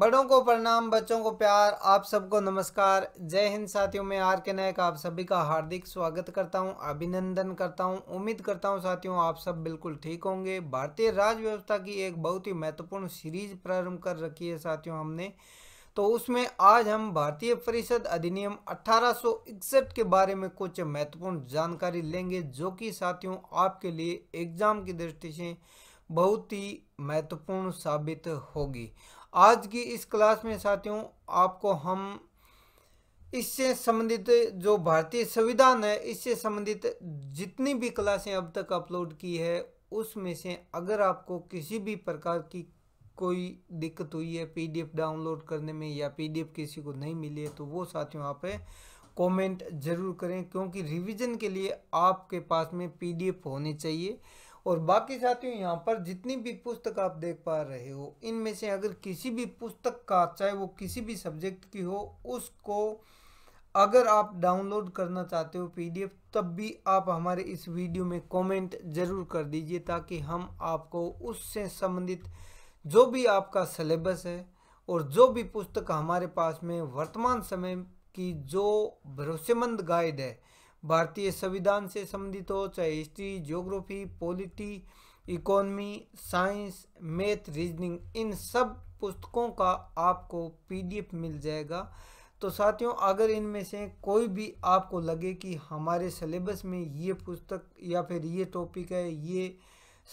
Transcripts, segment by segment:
बड़ों को प्रणाम बच्चों को प्यार आप सबको नमस्कार जय हिंद साथियों मैं आर के नायक आप सभी का हार्दिक स्वागत करता हूं अभिनंदन करता हूं उम्मीद करता हूं साथियों आप सब बिल्कुल ठीक होंगे भारतीय राज्य व्यवस्था की एक बहुत ही महत्वपूर्ण सीरीज प्रारंभ कर रखी है साथियों हमने तो उसमें आज हम भारतीय परिषद अधिनियम अठारह के बारे में कुछ महत्वपूर्ण जानकारी लेंगे जो कि साथियों आपके लिए एग्जाम की दृष्टि से बहुत ही महत्वपूर्ण साबित होगी आज की इस क्लास में साथियों आपको हम इससे संबंधित जो भारतीय संविधान है इससे संबंधित जितनी भी क्लासें अब तक अपलोड की है उसमें से अगर आपको किसी भी प्रकार की कोई दिक्कत हुई है पीडीएफ डाउनलोड करने में या पीडीएफ किसी को नहीं मिली है तो वो साथियों आप कमेंट ज़रूर करें क्योंकि रिवीजन के लिए आपके पास में पीडीएफ होनी चाहिए और बाकी साथियों यहाँ पर जितनी भी पुस्तक आप देख पा रहे हो इनमें से अगर किसी भी पुस्तक का चाहे वो किसी भी सब्जेक्ट की हो उसको अगर आप डाउनलोड करना चाहते हो पीडीएफ तब भी आप हमारे इस वीडियो में कमेंट ज़रूर कर दीजिए ताकि हम आपको उससे संबंधित जो भी आपका सिलेबस है और जो भी पुस्तक हमारे पास में वर्तमान समय की जो भरोसेमंद गाइड है भारतीय संविधान से संबंधित हो चाहे history geography polity economy science math reasoning इन सब पुस्तकों का आपको पीडीएफ मिल जाएगा तो साथियों अगर इनमें से कोई भी आपको लगे कि हमारे सिलेबस में ये पुस्तक या फिर ये टॉपिक है ये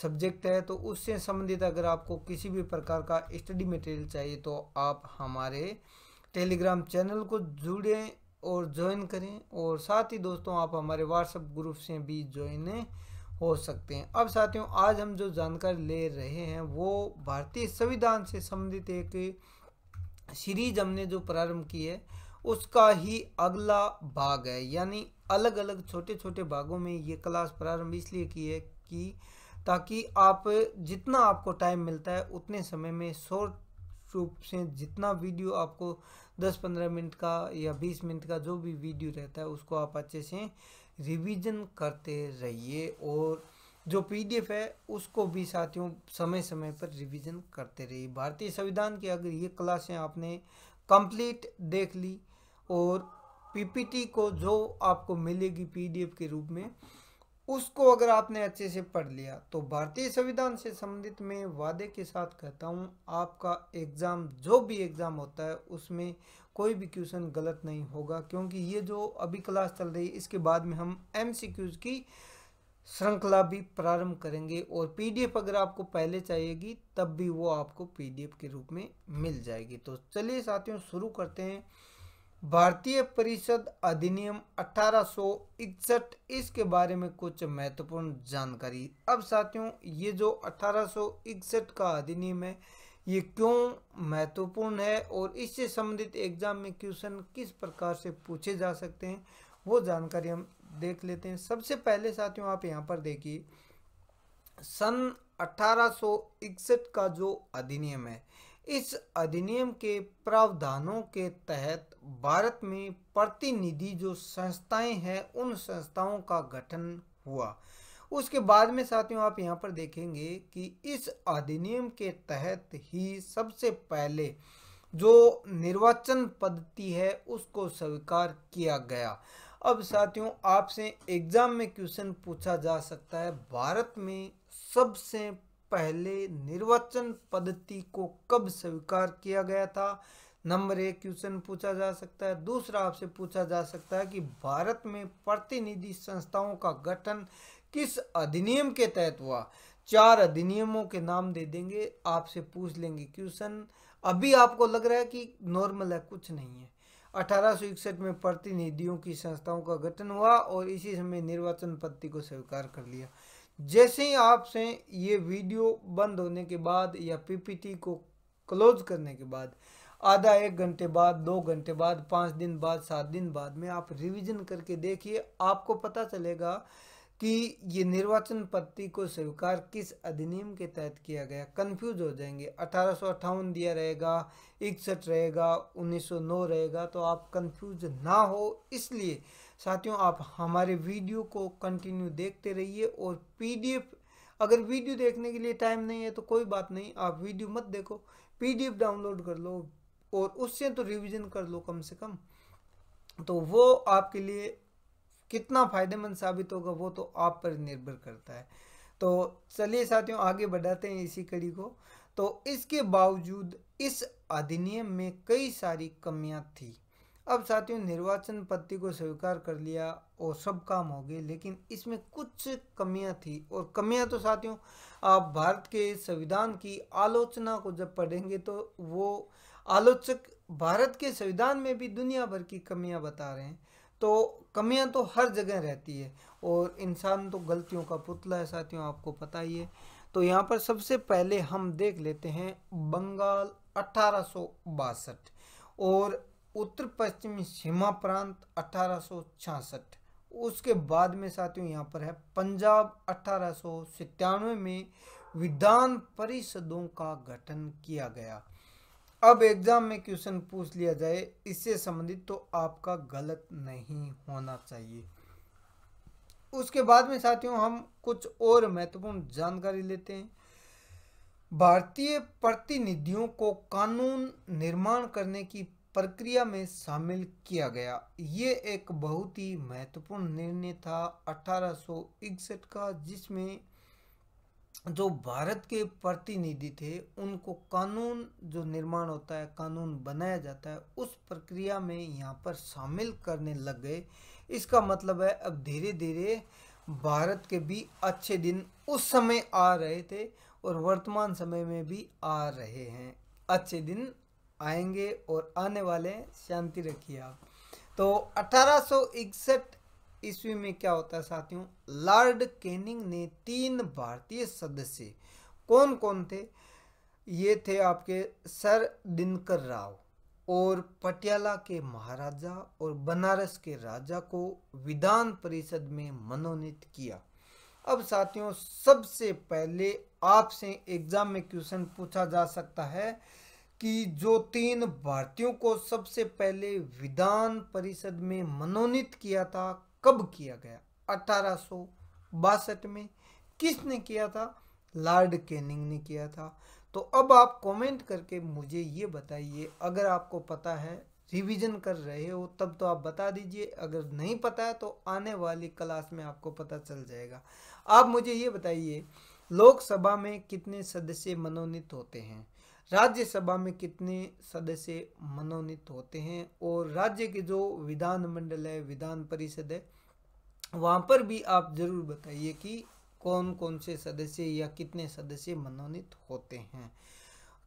सब्जेक्ट है तो उससे संबंधित अगर आपको किसी भी प्रकार का स्टडी मटेरियल चाहिए तो आप हमारे टेलीग्राम चैनल को जुड़ें और ज्वाइन करें और साथ ही दोस्तों आप हमारे व्हाट्सएप ग्रुप से भी ज्वाइन हो सकते हैं अब साथियों आज हम जो जानकारी ले रहे हैं वो भारतीय संविधान से संबंधित एक सीरीज हमने जो प्रारंभ की है उसका ही अगला भाग है यानी अलग अलग छोटे छोटे भागों में ये क्लास प्रारंभ इसलिए की है कि ताकि आप जितना आपको टाइम मिलता है उतने समय में शॉर्ट रूप से जितना वीडियो आपको दस पंद्रह मिनट का या बीस मिनट का जो भी वीडियो रहता है उसको आप अच्छे से रिवीजन करते रहिए और जो पीडीएफ है उसको भी साथियों समय समय पर रिवीजन करते रहिए भारतीय संविधान की अगर ये क्लासें आपने कंप्लीट देख ली और पीपीटी को जो आपको मिलेगी पीडीएफ के रूप में उसको अगर आपने अच्छे से पढ़ लिया तो भारतीय संविधान से संबंधित मैं वादे के साथ कहता हूँ आपका एग्ज़ाम जो भी एग्ज़ाम होता है उसमें कोई भी क्वेश्चन गलत नहीं होगा क्योंकि ये जो अभी क्लास चल रही है इसके बाद में हम एम की श्रृंखला भी प्रारंभ करेंगे और पीडीएफ अगर आपको पहले चाहिएगी तब भी वो आपको पीडीएफ के रूप में मिल जाएगी तो चलिए साथियों शुरू करते हैं भारतीय परिषद अधिनियम अठारह इसके बारे में कुछ महत्वपूर्ण जानकारी अब साथियों ये जो अठारह का अधिनियम है ये क्यों महत्वपूर्ण है और इससे संबंधित एग्जाम में क्वेश्चन किस प्रकार से पूछे जा सकते हैं वो जानकारी हम देख लेते हैं सबसे पहले साथियों आप यहाँ पर देखिए सन 1861 का जो अधिनियम है इस अधिनियम के प्रावधानों के तहत भारत में प्रतिनिधि जो संस्थाएं हैं उन संस्थाओं का गठन हुआ उसके बाद में साथियों आप यहाँ पर देखेंगे कि इस अधिनियम के तहत ही सबसे पहले जो निर्वाचन पद्धति है उसको स्वीकार किया गया अब साथियों आपसे एग्जाम में क्वेश्चन पूछा जा सकता है भारत में सबसे पहले निर्वाचन पद्धति को कब स्वीकार किया गया था नंबर एक क्वेश्चन पूछा जा सकता है दूसरा आपसे पूछा जा सकता है कि भारत में प्रतिनिधि संस्थाओं का गठन किस अधिनियम के तहत हुआ चार अधिनियमों के नाम दे देंगे आपसे पूछ लेंगे क्वेश्चन अभी आपको लग रहा है कि नॉर्मल है कुछ नहीं है अठारह में प्रतिनिधियों की संस्थाओं का गठन हुआ और इसी समय निर्वाचन पद्धति को स्वीकार कर लिया जैसे ही आपसे ये वीडियो बंद होने के बाद या पीपीटी को क्लोज करने के बाद आधा एक घंटे बाद दो घंटे बाद पाँच दिन बाद सात दिन बाद में आप रिवीजन करके देखिए आपको पता चलेगा कि ये निर्वाचन पत्ती को स्वीकार किस अधिनियम के तहत किया गया कंफ्यूज हो जाएंगे अठारह दिया रहेगा इकसठ रहेगा 1909 रहेगा तो आप कंफ्यूज ना हो इसलिए साथियों आप हमारे वीडियो को कंटिन्यू देखते रहिए और पीडीएफ अगर वीडियो देखने के लिए टाइम नहीं है तो कोई बात नहीं आप वीडियो मत देखो पीडीएफ डाउनलोड कर लो और उससे तो रिवीजन कर लो कम से कम तो वो आपके लिए कितना फ़ायदेमंद साबित होगा वो तो आप पर निर्भर करता है तो चलिए साथियों आगे बढ़ाते हैं इसी कड़ी को तो इसके बावजूद इस अधिनियम में कई सारी कमियां थी अब साथियों निर्वाचन पद्धति को स्वीकार कर लिया और सब काम हो गए लेकिन इसमें कुछ कमियां थी और कमियां तो साथियों आप भारत के संविधान की आलोचना को जब पढ़ेंगे तो वो आलोचक भारत के संविधान में भी दुनिया भर की कमियां बता रहे हैं तो कमियां तो हर जगह रहती है और इंसान तो गलतियों का पुतला है साथियों आपको पता ही है तो यहाँ पर सबसे पहले हम देख लेते हैं बंगाल अठारह और उत्तर पश्चिमी सीमा प्रांत अठारह उसके बाद में साथियों यहाँ पर है पंजाब अठारह में विधान परिषदों का गठन किया गया अब एग्जाम में क्वेश्चन पूछ लिया जाए इससे संबंधित तो आपका गलत नहीं होना चाहिए उसके बाद में साथियों हम कुछ और महत्वपूर्ण जानकारी लेते हैं भारतीय प्रतिनिधियों को कानून निर्माण करने की प्रक्रिया में शामिल किया गया ये एक बहुत ही महत्वपूर्ण निर्णय था अठारह का जिसमें जो भारत के प्रतिनिधि थे उनको कानून जो निर्माण होता है कानून बनाया जाता है उस प्रक्रिया में यहाँ पर शामिल करने लग गए इसका मतलब है अब धीरे धीरे भारत के भी अच्छे दिन उस समय आ रहे थे और वर्तमान समय में भी आ रहे हैं अच्छे दिन आएंगे और आने वाले शांति रखिए आप तो अठारह ईस्वी में क्या होता है साथियों लॉर्ड कैनिंग ने तीन भारतीय सदस्य कौन कौन थे ये थे आपके सर दिनकर राव और पटियाला के महाराजा और बनारस के राजा को विधान परिषद में मनोनीत किया अब साथियों सबसे पहले आपसे एग्जाम में क्वेश्चन पूछा जा सकता है कि जो तीन भारतीयों को सबसे पहले विधान परिषद में मनोनीत किया था कब किया गया अठारह में किसने किया था लॉर्ड कैनिंग ने किया था तो अब आप कमेंट करके मुझे ये बताइए अगर आपको पता है रिवीजन कर रहे हो तब तो आप बता दीजिए अगर नहीं पता है तो आने वाली क्लास में आपको पता चल जाएगा आप मुझे ये बताइए लोकसभा में कितने सदस्य मनोनीत होते हैं राज्यसभा में कितने सदस्य मनोनीत होते हैं और राज्य के जो विधानमंडल है विधान परिषद है वहाँ पर भी आप जरूर बताइए कि कौन कौन से सदस्य या कितने सदस्य मनोनीत होते हैं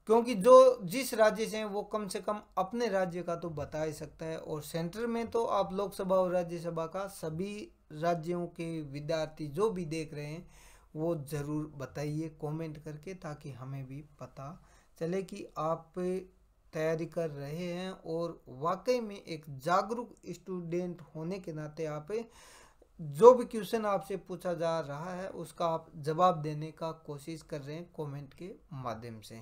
क्योंकि जो जिस राज्य से हैं वो कम से कम अपने राज्य का तो बता ही सकता है और सेंटर में तो आप लोकसभा और राज्यसभा का सभी राज्यों के विद्यार्थी जो भी देख रहे हैं वो ज़रूर बताइए कमेंट करके ताकि हमें भी पता चले कि आप तैयारी कर रहे हैं और वाकई में एक जागरूक स्टूडेंट होने के नाते आप जो भी क्वेश्चन आपसे पूछा जा रहा है उसका आप जवाब देने का कोशिश कर रहे हैं कमेंट के माध्यम से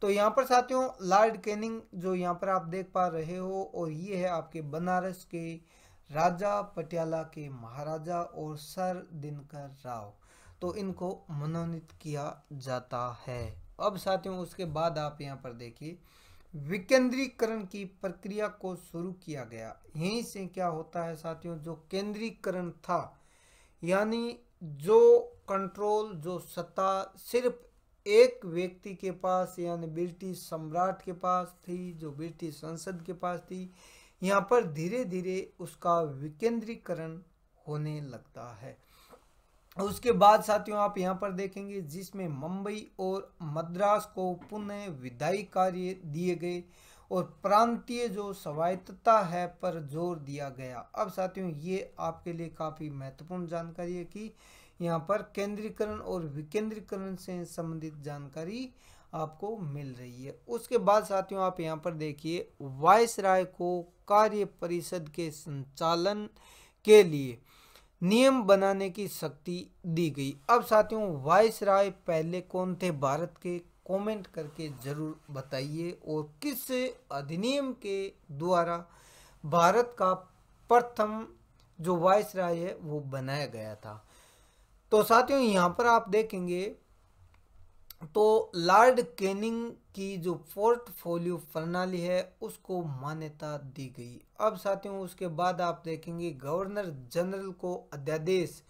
तो यहाँ पर साथियों लॉर्ड कैनिंग जो यहाँ पर आप देख पा रहे हो और ये है आपके बनारस के राजा पटियाला के महाराजा और सर दिनकर राव तो इनको मनोनीत किया जाता है अब साथियों उसके बाद आप यहाँ पर देखिए विकेंद्रीकरण की प्रक्रिया को शुरू किया गया यहीं से क्या होता है साथियों जो केंद्रीकरण था यानी जो कंट्रोल जो सत्ता सिर्फ एक व्यक्ति के पास यानी ब्रिटिश सम्राट के पास थी जो ब्रिटिश संसद के पास थी यहाँ पर धीरे धीरे उसका विकेंद्रीकरण होने लगता है उसके बाद साथियों आप यहाँ पर देखेंगे जिसमें मुंबई और मद्रास को पुनः विधायी कार्य दिए गए और प्रांतीय जो स्वायत्तता है पर जोर दिया गया अब साथियों ये आपके लिए काफ़ी महत्वपूर्ण जानकारी है कि यहाँ पर केंद्रीकरण और विकेंद्रीकरण से संबंधित जानकारी आपको मिल रही है उसके बाद साथियों आप यहाँ पर देखिए वायसराय को कार्य परिषद के संचालन के लिए नियम बनाने की शक्ति दी गई अब साथियों वाइस राय पहले कौन थे भारत के कमेंट करके ज़रूर बताइए और किस अधिनियम के द्वारा भारत का प्रथम जो वाइस राय है वो बनाया गया था तो साथियों यहाँ पर आप देखेंगे तो लॉर्ड कैनिंग की जो पोर्टफोलियो प्रणाली है उसको मान्यता दी गई अब साथियों उसके बाद आप देखेंगे गवर्नर जनरल को अध्यादेश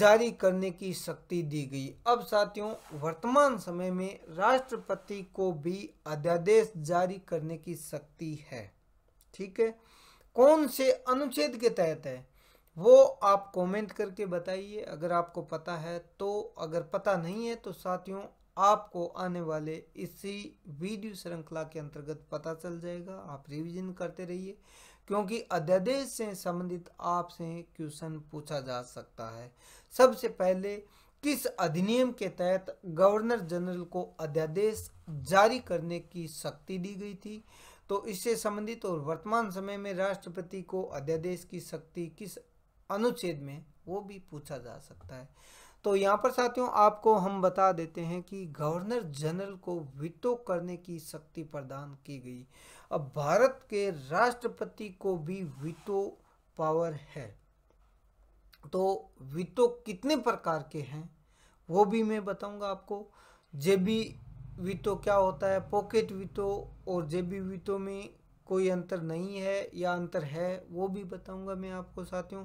जारी करने की शक्ति दी गई अब साथियों वर्तमान समय में राष्ट्रपति को भी अध्यादेश जारी करने की शक्ति है ठीक है कौन से अनुच्छेद के तहत है वो आप कमेंट करके बताइए अगर आपको पता है तो अगर पता नहीं है तो साथियों आपको आने वाले इसी वीडियो श्रृंखला के अंतर्गत पता चल जाएगा आप रिवीजन करते रहिए क्योंकि अध्यादेश से संबंधित आपसे क्वेश्चन पूछा जा सकता है सबसे पहले किस अधिनियम के तहत गवर्नर जनरल को अध्यादेश जारी करने की शक्ति दी गई थी तो इससे संबंधित और वर्तमान समय में राष्ट्रपति को अध्यादेश की शक्ति किस अनुच्छेद में वो भी पूछा जा सकता है तो यहाँ पर साथियों आपको हम बता देते हैं कि गवर्नर जनरल को वितो करने की शक्ति प्रदान की गई अब भारत के राष्ट्रपति को भी विटो पावर है तो वितो कितने प्रकार के हैं वो भी मैं बताऊंगा आपको जेबी वीटो क्या होता है पॉकेट वीटो और जेबी वीटो में कोई अंतर नहीं है या अंतर है वो भी बताऊंगा मैं आपको साथियों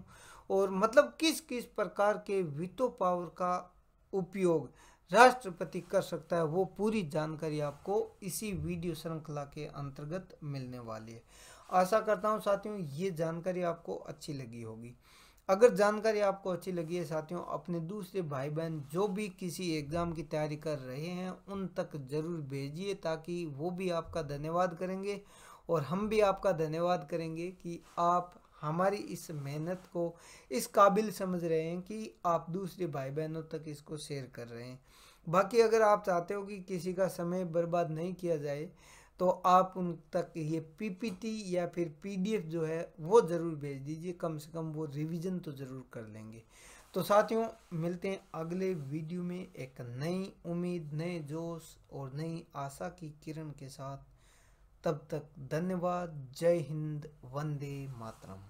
और मतलब किस किस प्रकार के वितो पावर का उपयोग राष्ट्रपति कर सकता है वो पूरी जानकारी आपको इसी वीडियो श्रृंखला के अंतर्गत मिलने वाली है आशा करता हूँ साथियों ये जानकारी आपको अच्छी लगी होगी अगर जानकारी आपको अच्छी लगी है साथियों अपने दूसरे भाई बहन जो भी किसी एग्ज़ाम की तैयारी कर रहे हैं उन तक ज़रूर भेजिए ताकि वो भी आपका धन्यवाद करेंगे और हम भी आपका धन्यवाद करेंगे कि आप हमारी इस मेहनत को इस काबिल समझ रहे हैं कि आप दूसरे भाई बहनों तक इसको शेयर कर रहे हैं बाकी अगर आप चाहते हो कि किसी का समय बर्बाद नहीं किया जाए तो आप उन तक ये पीपीटी या फिर पीडीएफ जो है वो ज़रूर भेज दीजिए कम से कम वो रिवीजन तो ज़रूर कर लेंगे तो साथियों मिलते हैं अगले वीडियो में एक नई उम्मीद नए जोश और नई आशा की किरण के साथ तब तक धन्यवाद जय हिंद वंदे मातरम